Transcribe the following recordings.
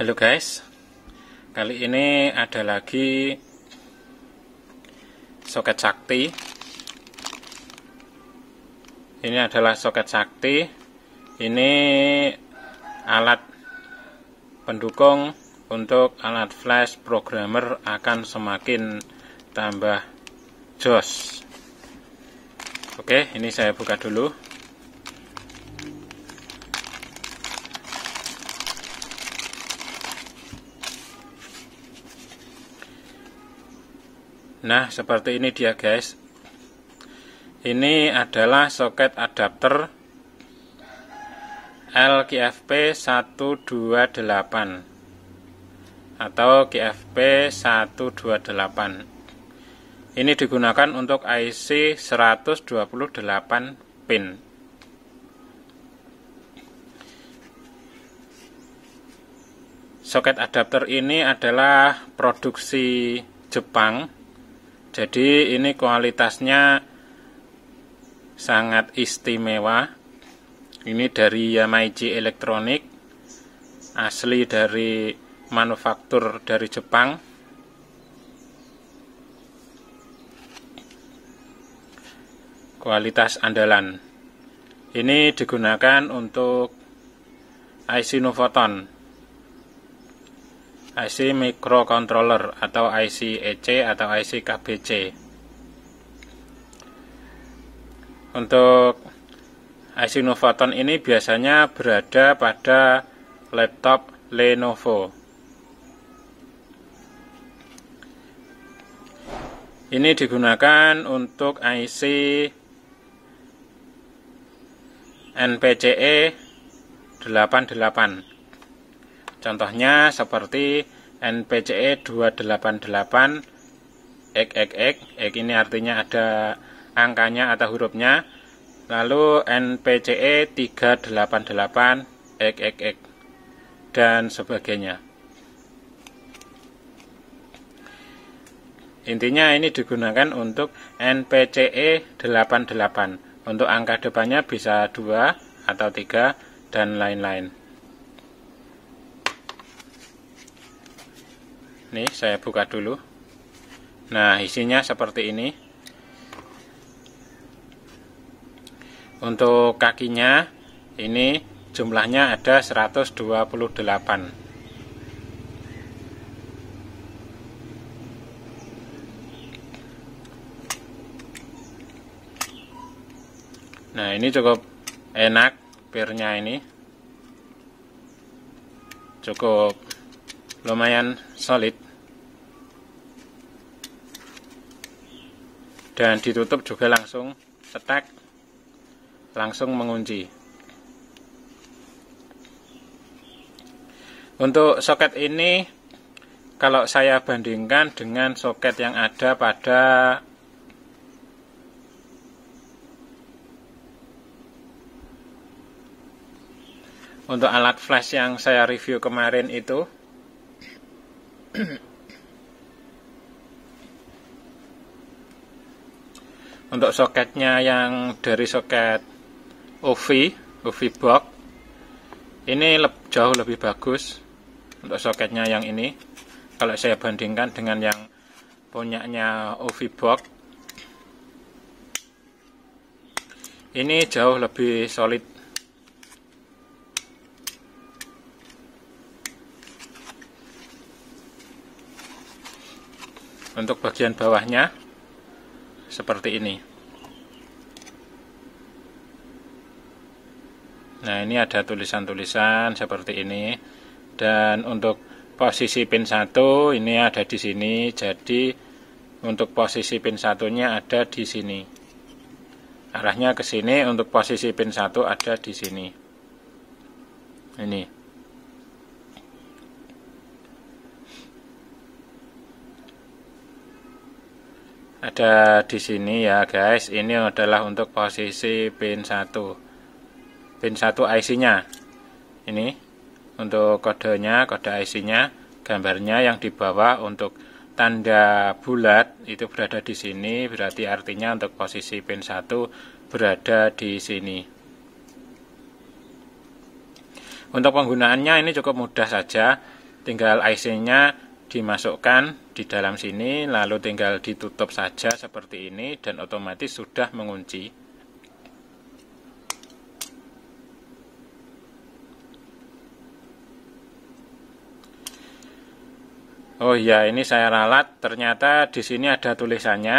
Halo guys, kali ini ada lagi soket sakti. Ini adalah soket sakti. Ini alat pendukung untuk alat flash programmer akan semakin tambah jos. Oke, ini saya buka dulu. Nah, seperti ini dia, guys. Ini adalah soket adapter LKFP 128 atau KFP 128. Ini digunakan untuk IC 128 pin. Soket adapter ini adalah produksi Jepang jadi ini kualitasnya sangat istimewa. Ini dari Yamaiji Electronic, asli dari manufaktur dari Jepang. Kualitas andalan. Ini digunakan untuk IC Novoton IC microcontroller atau IC EC atau IC KBC. Untuk IC Novaton ini biasanya berada pada laptop Lenovo. Ini digunakan untuk IC NPCE 88 Contohnya seperti NPCE 288 XXX X, ini artinya ada angkanya atau hurufnya. Lalu NPCE 388 XXX dan sebagainya. Intinya ini digunakan untuk NPCE 88. Untuk angka depannya bisa 2 atau 3 dan lain-lain. Nih, saya buka dulu. Nah, isinya seperti ini. Untuk kakinya ini jumlahnya ada 128. Nah, ini cukup enak pirnya ini. Cukup lumayan solid dan ditutup juga langsung cetak langsung mengunci untuk soket ini kalau saya bandingkan dengan soket yang ada pada untuk alat flash yang saya review kemarin itu untuk soketnya yang dari soket OV, OV box ini jauh lebih bagus untuk soketnya yang ini kalau saya bandingkan dengan yang punyanya OV box ini jauh lebih solid untuk bagian bawahnya seperti ini nah ini ada tulisan-tulisan seperti ini dan untuk posisi pin 1 ini ada di sini jadi untuk posisi pin satunya ada di sini arahnya ke sini untuk posisi pin 1 ada di sini ini ada di sini ya guys ini adalah untuk posisi pin 1 pin 1 IC nya ini untuk kodenya kode IC nya gambarnya yang di bawah untuk tanda bulat itu berada di sini berarti artinya untuk posisi pin 1 berada di sini untuk penggunaannya ini cukup mudah saja tinggal IC nya dimasukkan di dalam sini lalu tinggal ditutup saja seperti ini dan otomatis sudah mengunci Oh iya ini saya ralat ternyata di sini ada tulisannya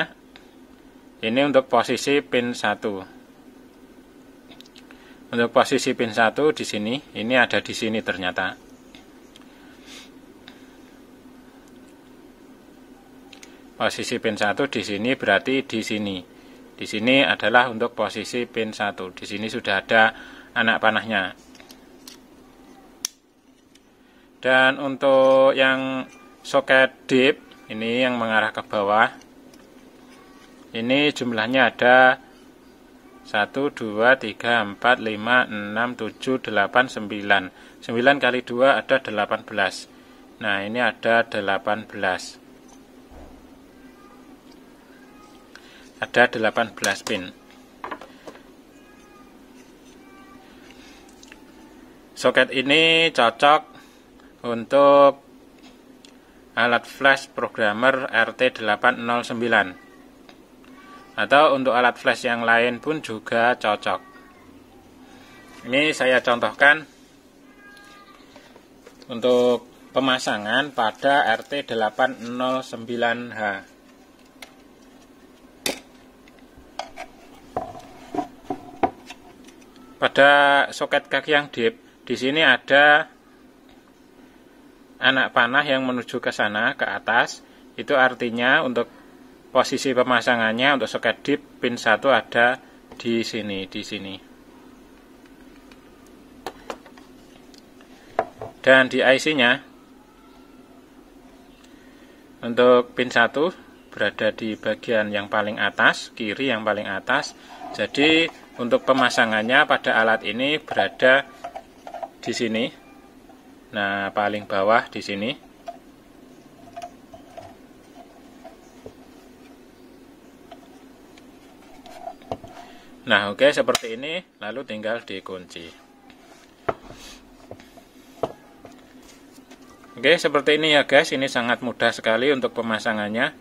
ini untuk posisi pin 1 untuk posisi pin 1 di sini ini ada di sini ternyata posisi pin 1 di sini berarti di sini. Di sini adalah untuk posisi pin 1. Di sini sudah ada anak panahnya. Dan untuk yang soket dip, ini yang mengarah ke bawah. Ini jumlahnya ada 1, 2, 3, 4, 5, 6, 7, 8, 9. 9 kali 2 ada 18. Nah, ini ada 18. ada 18 pin soket ini cocok untuk alat flash programmer RT809 atau untuk alat flash yang lain pun juga cocok ini saya contohkan untuk pemasangan pada RT809H Pada soket kaki yang deep, di sini ada anak panah yang menuju ke sana, ke atas. Itu artinya untuk posisi pemasangannya untuk soket deep pin 1 ada di sini, di sini. Dan di IC-nya untuk pin 1 berada di bagian yang paling atas, kiri yang paling atas. Jadi untuk pemasangannya pada alat ini berada di sini. Nah, paling bawah di sini. Nah, oke okay, seperti ini, lalu tinggal dikunci. Oke, okay, seperti ini ya guys, ini sangat mudah sekali untuk pemasangannya.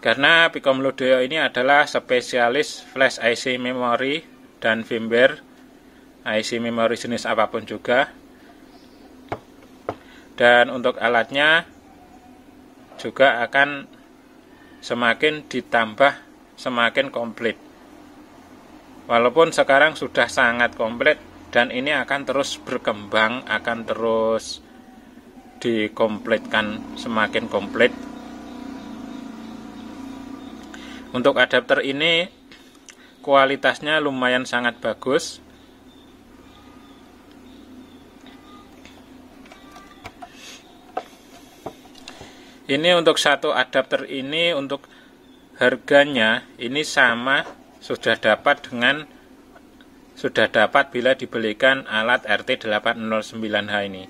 Karena Pikom Ludeo ini adalah spesialis flash IC memory dan firmware IC memory jenis apapun juga. Dan untuk alatnya juga akan semakin ditambah semakin komplit. Walaupun sekarang sudah sangat komplit dan ini akan terus berkembang, akan terus dikomplitkan semakin komplit untuk adapter ini kualitasnya lumayan sangat bagus. Ini untuk satu adapter ini untuk harganya ini sama sudah dapat dengan sudah dapat bila dibelikan alat RT809H ini.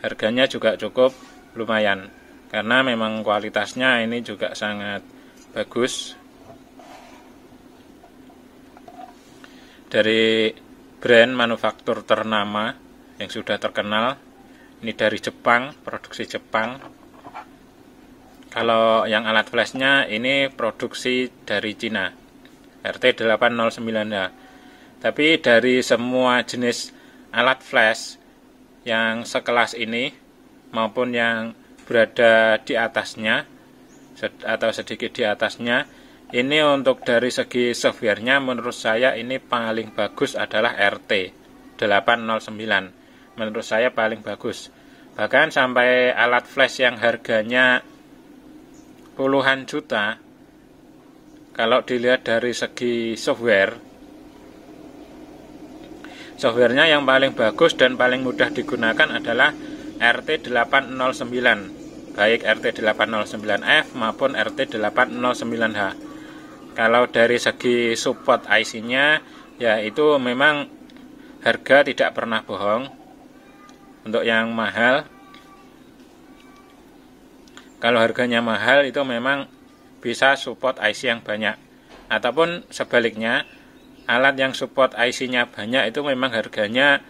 Harganya juga cukup lumayan karena memang kualitasnya ini juga sangat bagus dari brand manufaktur ternama yang sudah terkenal ini dari Jepang produksi Jepang kalau yang alat flashnya ini produksi dari Cina rt 809 ya. tapi dari semua jenis alat flash yang sekelas ini maupun yang berada di atasnya atau sedikit di atasnya ini untuk dari segi softwarenya menurut saya ini paling bagus adalah RT 809. Menurut saya paling bagus. Bahkan sampai alat flash yang harganya puluhan juta kalau dilihat dari segi software softwarenya yang paling bagus dan paling mudah digunakan adalah RT809 baik RT809F maupun RT809H kalau dari segi support IC-nya ya itu memang harga tidak pernah bohong. Untuk yang mahal kalau harganya mahal itu memang bisa support IC yang banyak ataupun sebaliknya alat yang support IC-nya banyak itu memang harganya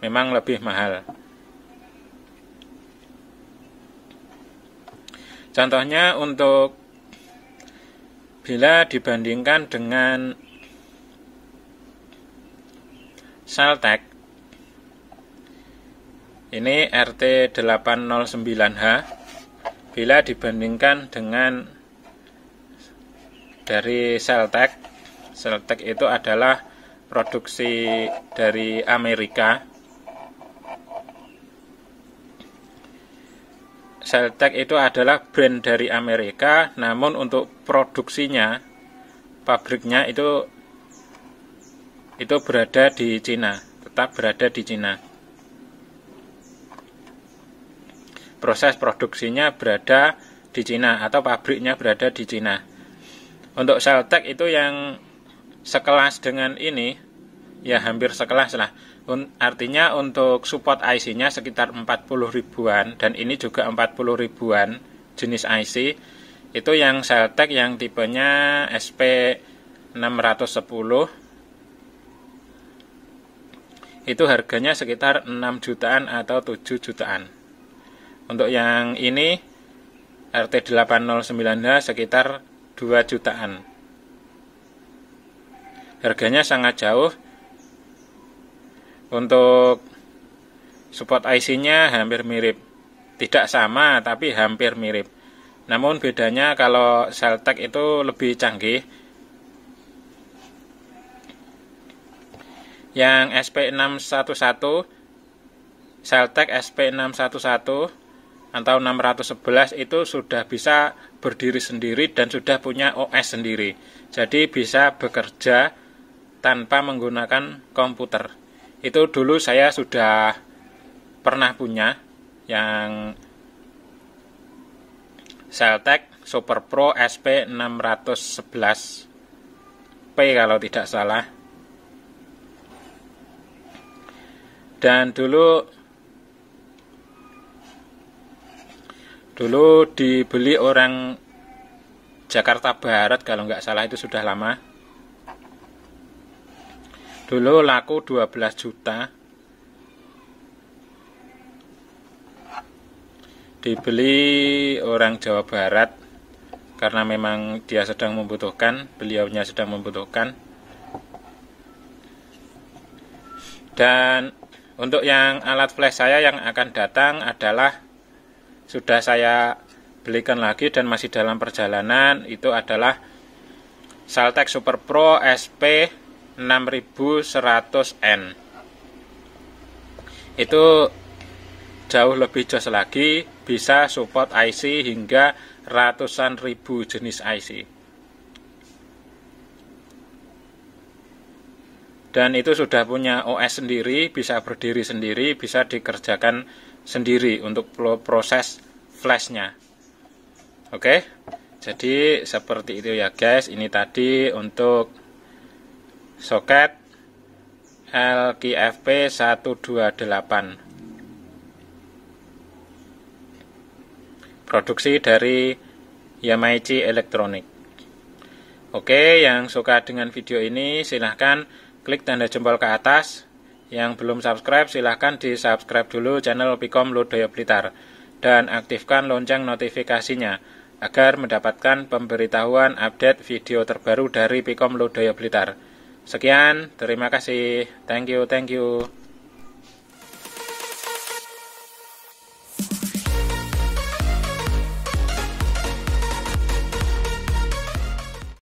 memang lebih mahal. Contohnya untuk bila dibandingkan dengan Saltek ini RT 809H bila dibandingkan dengan dari Celtec Celtec itu adalah produksi dari Amerika Celtek itu adalah brand dari Amerika, namun untuk produksinya, pabriknya itu itu berada di Cina, tetap berada di Cina. Proses produksinya berada di Cina atau pabriknya berada di Cina. Untuk Celtek itu yang sekelas dengan ini, ya hampir sekelas lah artinya untuk support IC-nya sekitar 40 ribuan dan ini juga 40 ribuan jenis IC itu yang Celtec yang tipenya SP610 itu harganya sekitar 6 jutaan atau 7 jutaan untuk yang ini rt 809 sekitar 2 jutaan harganya sangat jauh untuk support IC-nya hampir mirip. Tidak sama tapi hampir mirip. Namun bedanya kalau Celtec itu lebih canggih. Yang SP611 Celtec SP611 atau 611 itu sudah bisa berdiri sendiri dan sudah punya OS sendiri. Jadi bisa bekerja tanpa menggunakan komputer. Itu dulu saya sudah pernah punya yang Celtec Super Pro SP611 P kalau tidak salah. Dan dulu dulu dibeli orang Jakarta Barat kalau nggak salah itu sudah lama Dulu laku 12 juta. Dibeli orang Jawa Barat karena memang dia sedang membutuhkan, beliaunya sedang membutuhkan. Dan untuk yang alat flash saya yang akan datang adalah sudah saya belikan lagi dan masih dalam perjalanan itu adalah Saltek Super Pro SP 6100N itu jauh lebih jos lagi bisa support IC hingga ratusan ribu jenis IC dan itu sudah punya OS sendiri bisa berdiri sendiri bisa dikerjakan sendiri untuk proses flashnya oke jadi seperti itu ya guys ini tadi untuk soket LKFP 128 produksi dari Yamaichi Electronic. Oke, yang suka dengan video ini silahkan klik tanda jempol ke atas. Yang belum subscribe silahkan di subscribe dulu channel Pikom Ludoyo Blitar dan aktifkan lonceng notifikasinya agar mendapatkan pemberitahuan update video terbaru dari Pikom Ludoyo Blitar. Sekian, terima kasih. Thank you, thank you.